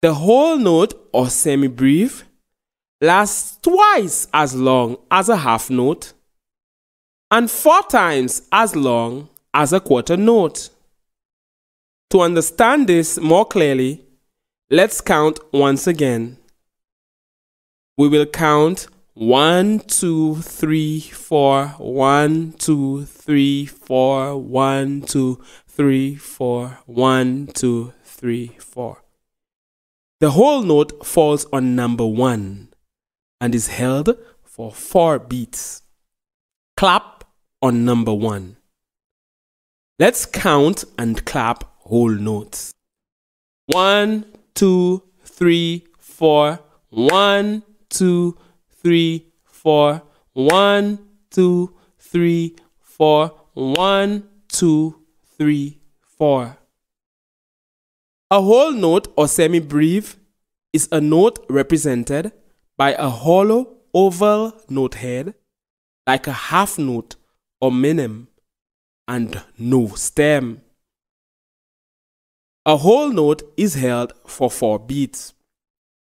The whole note or semi-brief lasts twice as long as a half note and four times as long as a quarter note. To understand this more clearly, let's count once again. We will count 1, 2, 3, 4, 1, 2, 3, 4, 1, 2, 3, 4, 1, 2, 3, 4. The whole note falls on number one and is held for four beats. Clap on number one. Let's count and clap whole notes. One, two, three, four. One, two, three, four. One, two, three, four. One, two, three, four. A whole note or semibreve is a note represented by a hollow oval note head, like a half note or minim, and no stem. A whole note is held for four beats.